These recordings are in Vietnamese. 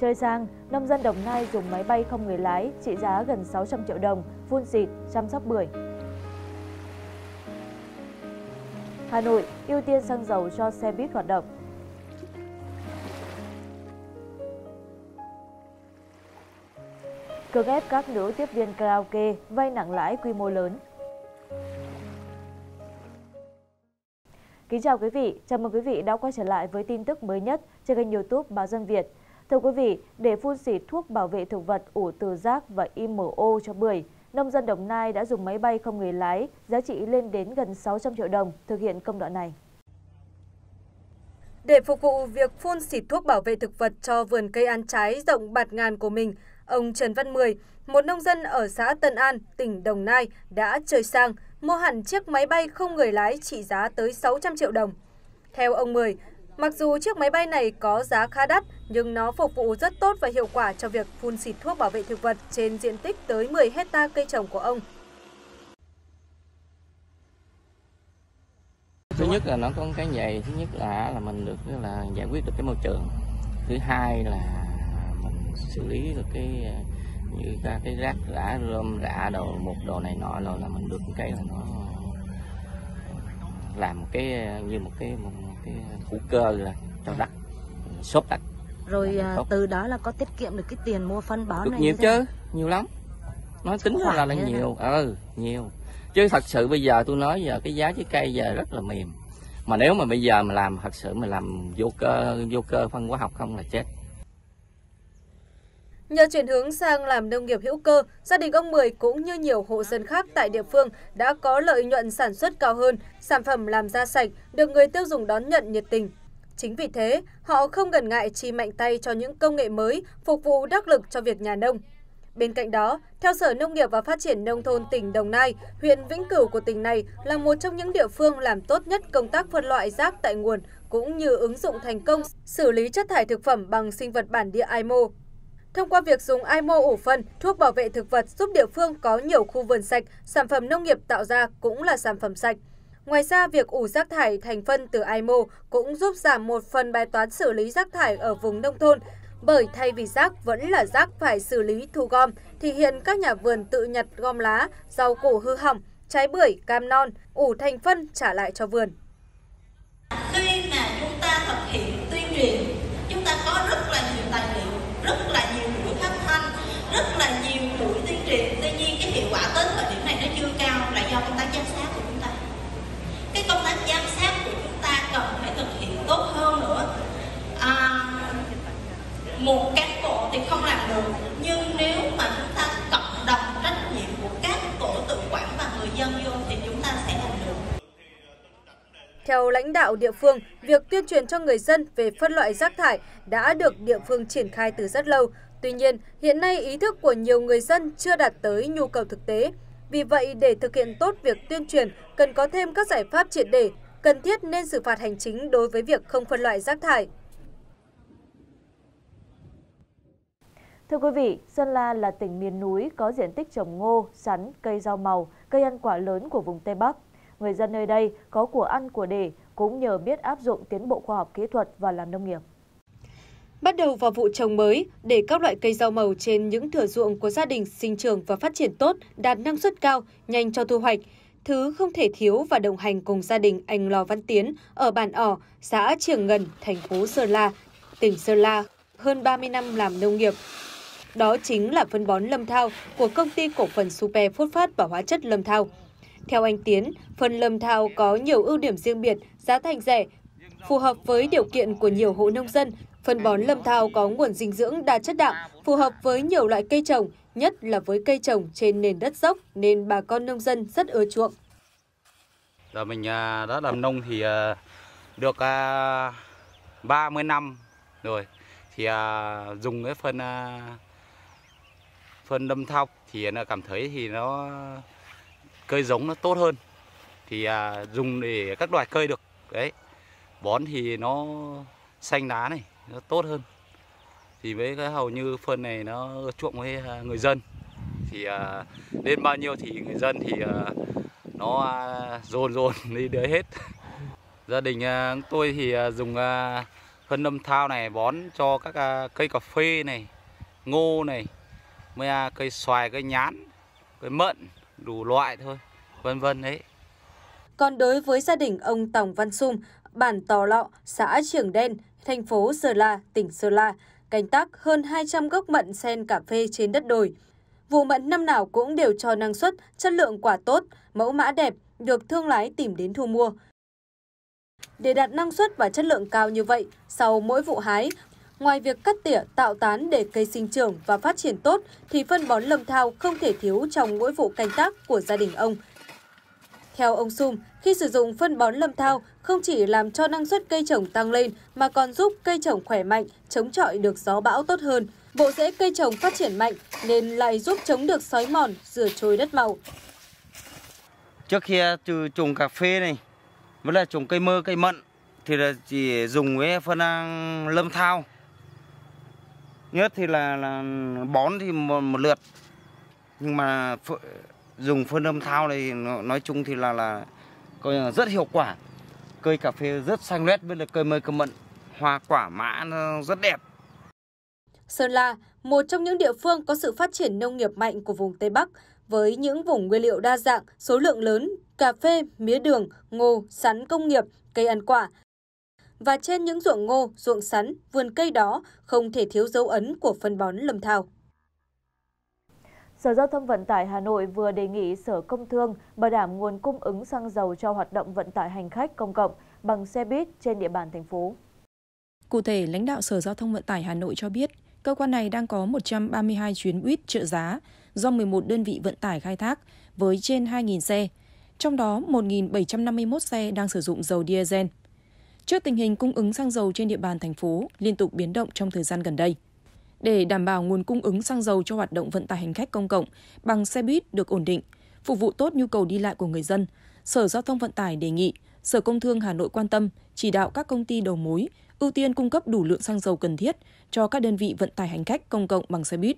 Chơi sang, nông dân Đồng Nai dùng máy bay không người lái trị giá gần 600 triệu đồng, phun xịt, chăm sóc bưởi. Hà Nội ưu tiên xăng dầu cho xe buýt hoạt động. Cưỡng ép các nữ tiếp viên karaoke vay nặng lãi quy mô lớn. Kính chào quý vị, chào mừng quý vị đã quay trở lại với tin tức mới nhất trên kênh youtube Báo Dân Việt. Thưa quý vị, để phun xịt thuốc bảo vệ thực vật ủ từ rác và IMO cho bưởi, nông dân Đồng Nai đã dùng máy bay không người lái giá trị lên đến gần 600 triệu đồng thực hiện công đoạn này. Để phục vụ việc phun xịt thuốc bảo vệ thực vật cho vườn cây ăn trái rộng bạt ngàn của mình, ông Trần Văn Mười, một nông dân ở xã Tân An, tỉnh Đồng Nai đã trời sang mua hẳn chiếc máy bay không người lái trị giá tới 600 triệu đồng. Theo ông Mười, Mặc dù chiếc máy bay này có giá khá đắt, nhưng nó phục vụ rất tốt và hiệu quả cho việc phun xịt thuốc bảo vệ thực vật trên diện tích tới 10 hecta cây trồng của ông. Thứ nhất là nó có cái vậy, thứ nhất là là mình được là giải quyết được cái môi trường. Thứ hai là mình xử lý được cái như cái, cái rác rã rơm rã đồ một đồ này nọ rồi là mình được cái là nó làm cái như một cái một, cái hữu cơ là cho đất xốp đất rồi à, từ đó là có tiết kiệm được cái tiền mua phân bón được này nhiều chứ nhiều lắm nói tính ra là, là nhiều ừ ờ, nhiều chứ thật sự bây giờ tôi nói giờ cái giá trái cây giờ rất là mềm mà nếu mà bây giờ mà làm thật sự mà làm vô cơ vô cơ phân hóa học không là chết Nhờ chuyển hướng sang làm nông nghiệp hữu cơ, gia đình ông Mười cũng như nhiều hộ dân khác tại địa phương đã có lợi nhuận sản xuất cao hơn, sản phẩm làm ra sạch được người tiêu dùng đón nhận nhiệt tình. Chính vì thế, họ không ngần ngại chi mạnh tay cho những công nghệ mới phục vụ đắc lực cho việc nhà nông. Bên cạnh đó, theo Sở Nông nghiệp và Phát triển Nông thôn tỉnh Đồng Nai, huyện Vĩnh Cửu của tỉnh này là một trong những địa phương làm tốt nhất công tác phân loại rác tại nguồn, cũng như ứng dụng thành công xử lý chất thải thực phẩm bằng sinh vật bản địa IMO. Thông qua việc dùng IMO ủ phân, thuốc bảo vệ thực vật giúp địa phương có nhiều khu vườn sạch, sản phẩm nông nghiệp tạo ra cũng là sản phẩm sạch. Ngoài ra, việc ủ rác thải thành phân từ IMO cũng giúp giảm một phần bài toán xử lý rác thải ở vùng nông thôn, bởi thay vì rác vẫn là rác phải xử lý thu gom, thì hiện các nhà vườn tự nhặt gom lá, rau củ hư hỏng, trái bưởi, cam non, ủ thành phân trả lại cho vườn. một cán bộ thì không làm được nhưng nếu mà chúng ta cộng đồng trách nhiệm của các tổ tự quản và người dân vô thì chúng ta sẽ làm được theo lãnh đạo địa phương, việc tuyên truyền cho người dân về phân loại rác thải đã được địa phương triển khai từ rất lâu. Tuy nhiên, hiện nay ý thức của nhiều người dân chưa đạt tới nhu cầu thực tế. Vì vậy, để thực hiện tốt việc tuyên truyền, cần có thêm các giải pháp triệt để, cần thiết nên xử phạt hành chính đối với việc không phân loại rác thải. Thưa quý vị, Sơn La là tỉnh miền núi có diện tích trồng ngô, sắn, cây rau màu, cây ăn quả lớn của vùng Tây Bắc. Người dân nơi đây có của ăn của để cũng nhờ biết áp dụng tiến bộ khoa học kỹ thuật và làm nông nghiệp. Bắt đầu vào vụ trồng mới, để các loại cây rau màu trên những thửa ruộng của gia đình sinh trưởng và phát triển tốt, đạt năng suất cao, nhanh cho thu hoạch, thứ không thể thiếu và đồng hành cùng gia đình anh Lò Văn Tiến ở bản ỏ, xã Trường Ngần, thành phố Sơn La, tỉnh Sơn La, hơn 30 năm làm nông nghiệp. Đó chính là phân bón Lâm Thao của công ty cổ phần Super Phốt Phát và Hóa chất Lâm Thao. Theo anh Tiến, phân Lâm Thao có nhiều ưu điểm riêng biệt, giá thành rẻ, phù hợp với điều kiện của nhiều hộ nông dân. Phân bón Lâm Thao có nguồn dinh dưỡng đa chất đạm, phù hợp với nhiều loại cây trồng, nhất là với cây trồng trên nền đất dốc nên bà con nông dân rất ưa chuộng. Giờ mình à, đã làm nông thì à, được 30 à, năm rồi thì dùng cái phân phân đâm thao thì nó cảm thấy thì nó cây giống nó tốt hơn thì à, dùng để các loại cây được đấy bón thì nó xanh lá này nó tốt hơn thì với cái hầu như phân này nó chuộng với à, người dân thì à, lên bao nhiêu thì người dân thì à, nó à, dồn dồn đi đấy hết gia đình à, tôi thì à, dùng à, phân đâm thao này bón cho các à, cây cà phê này ngô này mới à, cây xoài cây nhãn cây mận đủ loại thôi vân vân đấy còn đối với gia đình ông Tòng Văn Sung bản Tò Lọ xã Trường Đen thành phố Sơn La tỉnh Sơn La canh tác hơn 200 gốc mận sen cà phê trên đất đồi vụ mận năm nào cũng đều cho năng suất chất lượng quả tốt mẫu mã đẹp được thương lái tìm đến thu mua để đạt năng suất và chất lượng cao như vậy, sau mỗi vụ hái, Ngoài việc cắt tỉa, tạo tán để cây sinh trưởng và phát triển tốt, thì phân bón lâm thao không thể thiếu trong mỗi vụ canh tác của gia đình ông. Theo ông Sum, khi sử dụng phân bón lâm thao không chỉ làm cho năng suất cây trồng tăng lên mà còn giúp cây trồng khỏe mạnh, chống chọi được gió bão tốt hơn. Bộ rễ cây trồng phát triển mạnh nên lại giúp chống được sói mòn, rửa trôi đất màu. Trước kia à, từ trồng cà phê này, với là trồng cây mơ, cây mận thì là chỉ dùng với phân à, lâm thao nhất thì là, là bón thì một, một lượt nhưng mà ph dùng phân âm thao này nói chung thì là là coi là rất hiệu quả cây cà phê rất xanh lét với là cây mơ cầm mận hoa quả mã nó rất đẹp Sơn La, một trong những địa phương có sự phát triển nông nghiệp mạnh của vùng Tây Bắc, với những vùng nguyên liệu đa dạng, số lượng lớn, cà phê, mía đường, ngô, sắn công nghiệp, cây ăn quả và trên những ruộng ngô, ruộng sắn, vườn cây đó không thể thiếu dấu ấn của phân bón lâm thao. Sở Giao thông Vận tải Hà Nội vừa đề nghị Sở Công Thương bảo đảm nguồn cung ứng xăng dầu cho hoạt động vận tải hành khách công cộng bằng xe buýt trên địa bàn thành phố. Cụ thể, lãnh đạo Sở Giao thông Vận tải Hà Nội cho biết, cơ quan này đang có 132 chuyến buýt trợ giá do 11 đơn vị vận tải khai thác với trên 2.000 xe, trong đó 1.751 xe đang sử dụng dầu diesel trước tình hình cung ứng xăng dầu trên địa bàn thành phố liên tục biến động trong thời gian gần đây. Để đảm bảo nguồn cung ứng xăng dầu cho hoạt động vận tải hành khách công cộng bằng xe buýt được ổn định, phục vụ tốt nhu cầu đi lại của người dân, Sở Giao thông Vận tải đề nghị Sở Công Thương Hà Nội quan tâm chỉ đạo các công ty đầu mối ưu tiên cung cấp đủ lượng xăng dầu cần thiết cho các đơn vị vận tải hành khách công cộng bằng xe buýt.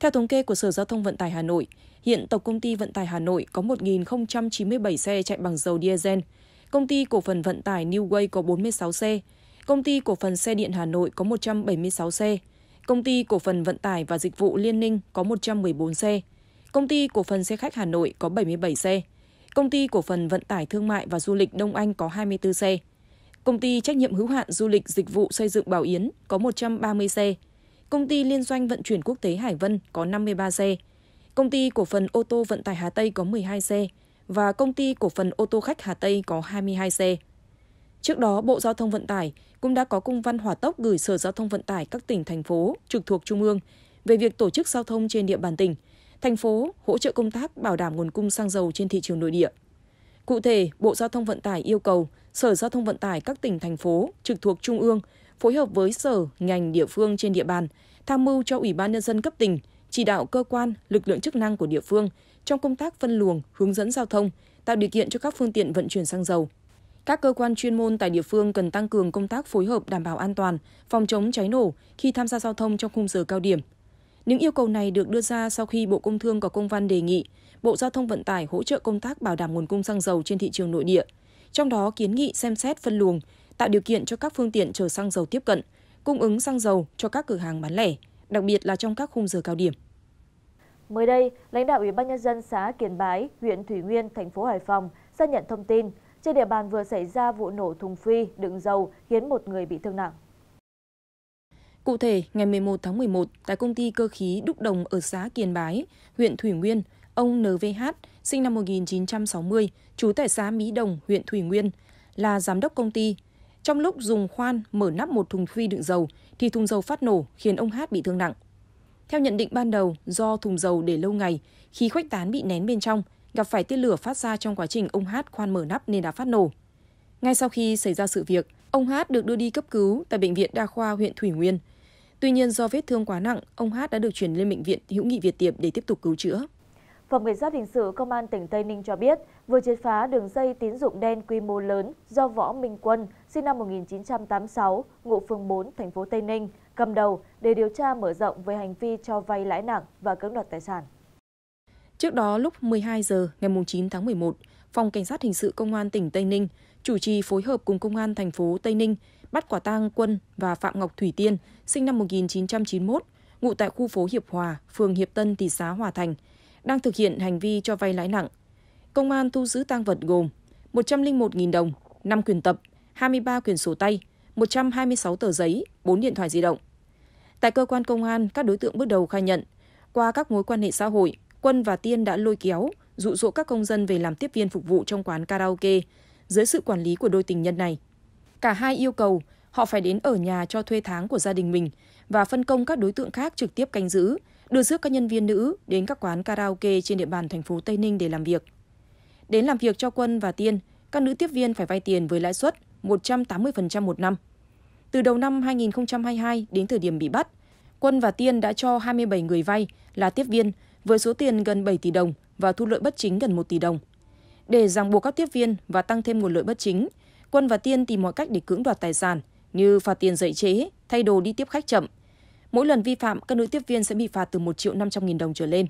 Theo thống kê của Sở Giao thông Vận tải Hà Nội, hiện Tổng Công ty Vận tải Hà Nội có 1.097 xe chạy bằng dầu diesel, công ty cổ phần vận tải New Way có 46 xe, công ty cổ phần xe điện Hà Nội có 176 xe, công ty cổ phần vận tải và dịch vụ Liên Ninh có 114 xe, công ty cổ phần xe khách Hà Nội có 77 xe, công ty cổ phần vận tải thương mại và du lịch Đông Anh có 24 xe, công ty trách nhiệm hữu hạn du lịch dịch vụ xây dựng Bảo Yến có 130 xe, công ty liên doanh vận chuyển quốc tế Hải Vân có 53 xe, công ty cổ phần ô tô vận tải Hà Tây có 12 xe, và công ty cổ phần ô tô khách Hà Tây có 22 xe. Trước đó, Bộ Giao thông Vận tải cũng đã có công văn hỏa tốc gửi Sở Giao thông Vận tải các tỉnh, thành phố trực thuộc Trung ương về việc tổ chức giao thông trên địa bàn tỉnh, thành phố hỗ trợ công tác bảo đảm nguồn cung xăng dầu trên thị trường nội địa. Cụ thể, Bộ Giao thông Vận tải yêu cầu Sở Giao thông Vận tải các tỉnh, thành phố trực thuộc Trung ương phối hợp với sở, ngành, địa phương trên địa bàn, tham mưu cho Ủy ban Nhân dân cấp tỉnh, chỉ đạo cơ quan, lực lượng chức năng của địa phương – trong công tác phân luồng, hướng dẫn giao thông, tạo điều kiện cho các phương tiện vận chuyển xăng dầu. Các cơ quan chuyên môn tại địa phương cần tăng cường công tác phối hợp đảm bảo an toàn, phòng chống cháy nổ khi tham gia giao thông trong khung giờ cao điểm. Những yêu cầu này được đưa ra sau khi Bộ Công Thương có công văn đề nghị Bộ Giao thông Vận tải hỗ trợ công tác bảo đảm nguồn cung xăng dầu trên thị trường nội địa, trong đó kiến nghị xem xét phân luồng, tạo điều kiện cho các phương tiện chở xăng dầu tiếp cận, cung ứng xăng dầu cho các cửa hàng bán lẻ, đặc biệt là trong các khung giờ cao điểm mới đây lãnh đạo ủy ban nhân dân xã Kiền bái huyện thủy nguyên thành phố hải phòng xác nhận thông tin trên địa bàn vừa xảy ra vụ nổ thùng phi đựng dầu khiến một người bị thương nặng. Cụ thể, ngày 11 tháng 11, tại công ty cơ khí Đúc Đồng ở xã Kiền Bái, huyện Thủy Nguyên, ông NVH, sinh năm 1960, trú tại xã Mỹ Đồng, huyện Thủy Nguyên, là giám đốc công ty. Trong lúc dùng khoan mở nắp một thùng phi đựng dầu, thì thùng dầu phát nổ khiến ông Hát bị thương nặng. Theo nhận định ban đầu, do thùng dầu để lâu ngày, khí khuếch tán bị nén bên trong, gặp phải tia lửa phát ra trong quá trình ông Hát khoan mở nắp nên đã phát nổ. Ngay sau khi xảy ra sự việc, ông Hát được đưa đi cấp cứu tại bệnh viện đa khoa huyện Thủy Nguyên. Tuy nhiên do vết thương quá nặng, ông Hát đã được chuyển lên bệnh viện Hữu nghị Việt Tiệp để tiếp tục cứu chữa. Phòng Cảnh sát Hình sự Công an tỉnh Tây Ninh cho biết vừa triệt phá đường dây tín dụng đen quy mô lớn do Võ Minh Quân, sinh năm 1986, ngụ phường 4, thành phố Tây Ninh, cầm đầu để điều tra mở rộng về hành vi cho vay lãi nặng và cưỡng đoạt tài sản. Trước đó lúc 12 giờ ngày 9 tháng 11, Phòng Cảnh sát Hình sự Công an tỉnh Tây Ninh chủ trì phối hợp cùng Công an thành phố Tây Ninh bắt quả tang Quân và Phạm Ngọc Thủy Tiên, sinh năm 1991, ngụ tại khu phố Hiệp Hòa, phường Hiệp Tân, thị xã Hòa Thành, đang thực hiện hành vi cho vay lãi nặng. Công an thu giữ tang vật gồm 101.000 đồng, 5 quyền tập, 23 quyền sổ tay, 126 tờ giấy, 4 điện thoại di động. Tại cơ quan công an, các đối tượng bước đầu khai nhận, qua các mối quan hệ xã hội, Quân và Tiên đã lôi kéo, dụ dỗ các công dân về làm tiếp viên phục vụ trong quán karaoke dưới sự quản lý của đôi tình nhân này. Cả hai yêu cầu họ phải đến ở nhà cho thuê tháng của gia đình mình và phân công các đối tượng khác trực tiếp canh giữ, đưa rước các nhân viên nữ đến các quán karaoke trên địa bàn thành phố Tây Ninh để làm việc. Đến làm việc cho Quân và Tiên, các nữ tiếp viên phải vay tiền với lãi suất 180% một năm. Từ đầu năm 2022 đến thời điểm bị bắt, Quân và Tiên đã cho 27 người vay là tiếp viên với số tiền gần 7 tỷ đồng và thu lợi bất chính gần 1 tỷ đồng. Để ràng buộc các tiếp viên và tăng thêm nguồn lợi bất chính, Quân và Tiên tìm mọi cách để cưỡng đoạt tài sản như phạt tiền dạy chế, thay đồ đi tiếp khách chậm. Mỗi lần vi phạm, các nữ tiếp viên sẽ bị phạt từ 1 triệu 500 nghìn đồng trở lên.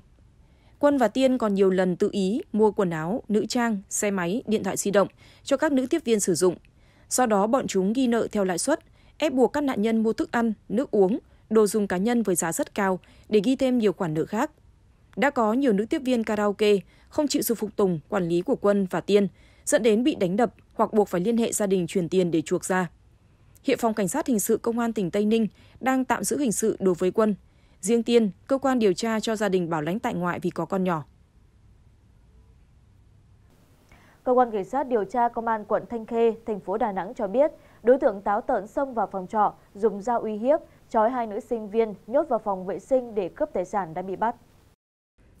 Quân và Tiên còn nhiều lần tự ý mua quần áo, nữ trang, xe máy, điện thoại di động cho các nữ tiếp viên sử dụng. Sau đó bọn chúng ghi nợ theo lãi suất ép buộc các nạn nhân mua thức ăn, nước uống, đồ dùng cá nhân với giá rất cao để ghi thêm nhiều khoản nợ khác. Đã có nhiều nữ tiếp viên karaoke không chịu sự phục tùng, quản lý của Quân và Tiên, dẫn đến bị đánh đập hoặc buộc phải liên hệ gia đình chuyển tiền để chuộc ra. Hiện phòng cảnh sát hình sự công an tỉnh Tây Ninh đang tạm giữ hình sự đối với Quân. Riêng Tiên, cơ quan điều tra cho gia đình bảo lãnh tại ngoại vì có con nhỏ. Cơ quan cảnh sát điều tra công an quận Thanh Khê, thành phố Đà Nẵng cho biết, đối tượng táo tợn xông vào phòng trọ dùng dao uy hiếp chói hai nữ sinh viên nhốt vào phòng vệ sinh để cướp tài sản đã bị bắt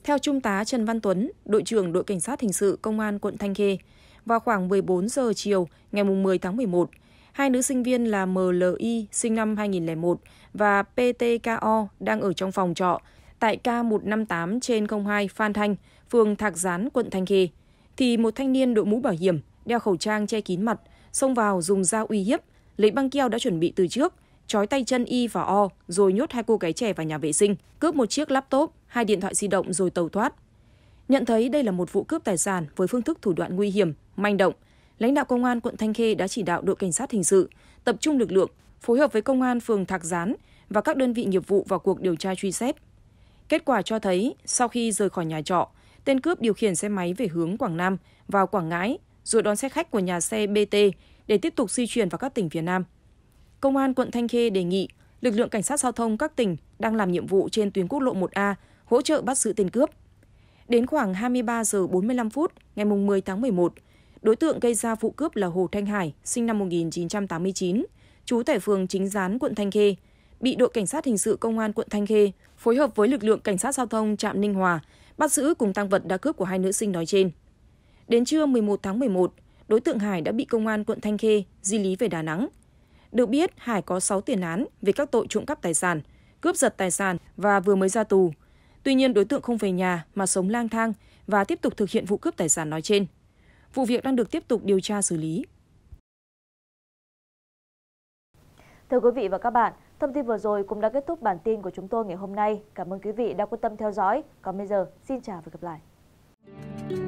theo Trung tá Trần Văn Tuấn, đội trưởng đội cảnh sát hình sự công an quận Thanh Khê, vào khoảng 14 giờ chiều ngày 10 tháng 11, hai nữ sinh viên là MLI sinh năm 2001 và PTKO đang ở trong phòng trọ tại K158 trên 02 Phan Thanh, phường Thạc Gián, quận Thanh Khê, thì một thanh niên đội mũ bảo hiểm, đeo khẩu trang che kín mặt, xông vào dùng dao uy hiếp, lấy băng keo đã chuẩn bị từ trước, trói tay chân Y và O rồi nhốt hai cô gái trẻ vào nhà vệ sinh, cướp một chiếc laptop, hai điện thoại di động rồi tẩu thoát. Nhận thấy đây là một vụ cướp tài sản với phương thức thủ đoạn nguy hiểm, manh động, lãnh đạo công an quận Thanh Khê đã chỉ đạo đội cảnh sát hình sự tập trung lực lượng, phối hợp với công an phường Thạc Gián và các đơn vị nghiệp vụ vào cuộc điều tra truy xét. Kết quả cho thấy, sau khi rời khỏi nhà trọ, tên cướp điều khiển xe máy về hướng Quảng Nam vào Quảng Ngãi rồi đón xe khách của nhà xe BT để tiếp tục di chuyển vào các tỉnh phía Nam. Công an quận Thanh Khê đề nghị lực lượng cảnh sát giao thông các tỉnh đang làm nhiệm vụ trên tuyến quốc lộ 1A hỗ trợ bắt giữ tên cướp. Đến khoảng 23 giờ 45 phút ngày 10 tháng 11, đối tượng gây ra vụ cướp là Hồ Thanh Hải, sinh năm 1989, trú tại phường Chính Gián, quận Thanh Khê, bị đội cảnh sát hình sự công an quận Thanh Khê phối hợp với lực lượng cảnh sát giao thông trạm Ninh Hòa bắt giữ cùng tăng vật đã cướp của hai nữ sinh nói trên. Đến trưa 11 tháng 11, đối tượng Hải đã bị công an quận Thanh Khê di lý về Đà Nẵng. Được biết, Hải có 6 tiền án về các tội trộm cắp tài sản, cướp giật tài sản và vừa mới ra tù. Tuy nhiên, đối tượng không về nhà mà sống lang thang và tiếp tục thực hiện vụ cướp tài sản nói trên. Vụ việc đang được tiếp tục điều tra xử lý. Thưa quý vị và các bạn, thông tin vừa rồi cũng đã kết thúc bản tin của chúng tôi ngày hôm nay. Cảm ơn quý vị đã quan tâm theo dõi. Còn bây giờ, xin chào và gặp lại.